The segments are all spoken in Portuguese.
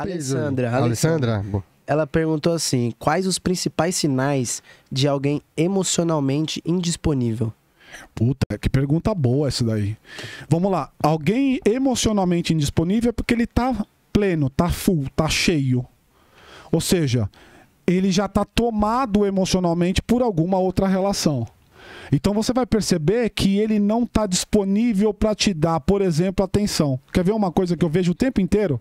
Alessandra. Alessandra. Ela perguntou assim: quais os principais sinais de alguém emocionalmente indisponível? Puta, que pergunta boa essa daí. Vamos lá. Alguém emocionalmente indisponível é porque ele tá pleno, tá full, tá cheio. Ou seja, ele já tá tomado emocionalmente por alguma outra relação. Então você vai perceber que ele não está disponível para te dar, por exemplo, atenção. Quer ver uma coisa que eu vejo o tempo inteiro?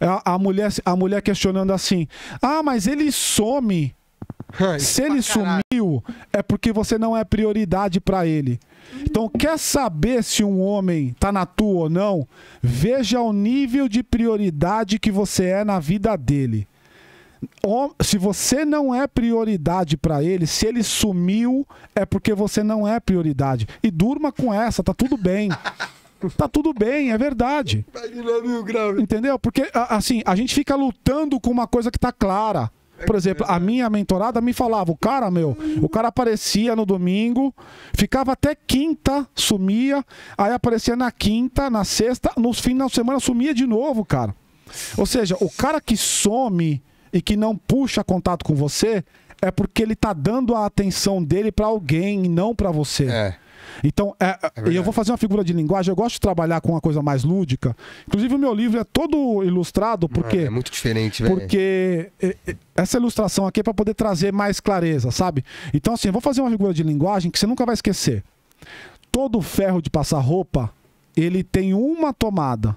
A, é, a, mulher, a mulher questionando assim: Ah, mas ele some. Se ele sumiu, é porque você não é prioridade para ele. Então, quer saber se um homem tá na tua ou não? Veja o nível de prioridade que você é na vida dele. Se você não é prioridade para ele, se ele sumiu, é porque você não é prioridade. E durma com essa, tá tudo bem. Tá tudo bem, é verdade. Entendeu? Porque, assim, a gente fica lutando com uma coisa que tá clara. É Por exemplo, a minha mentorada me falava, o cara, meu, o cara aparecia no domingo, ficava até quinta, sumia, aí aparecia na quinta, na sexta, nos fins de semana sumia de novo, cara. Ou seja, o cara que some e que não puxa contato com você é porque ele tá dando a atenção dele para alguém e não para você. É. Então, é, é, é eu vou fazer uma figura de linguagem, eu gosto de trabalhar com uma coisa mais lúdica. Inclusive, o meu livro é todo ilustrado, porque. Ah, é muito diferente, velho. Porque é, é, essa ilustração aqui é para poder trazer mais clareza, sabe? Então, assim, eu vou fazer uma figura de linguagem que você nunca vai esquecer. Todo ferro de passar roupa, ele tem uma tomada.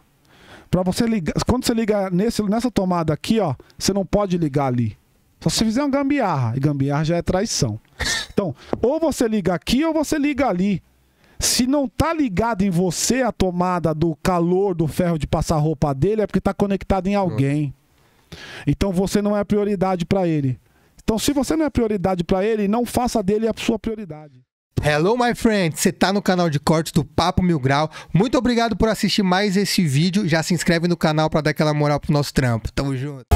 Para você ligar, quando você liga nesse, nessa tomada aqui, ó, você não pode ligar ali. Só se fizer uma gambiarra, e gambiarra já é traição. Então, ou você liga aqui ou você liga ali. Se não tá ligado em você a tomada do calor do ferro de passar roupa dele, é porque tá conectado em alguém. Então você não é prioridade para ele. Então se você não é prioridade para ele, não faça dele a sua prioridade. Hello, my friend! Você tá no canal de cortes do Papo Mil Grau. Muito obrigado por assistir mais esse vídeo. Já se inscreve no canal para dar aquela moral pro nosso trampo. Tamo junto!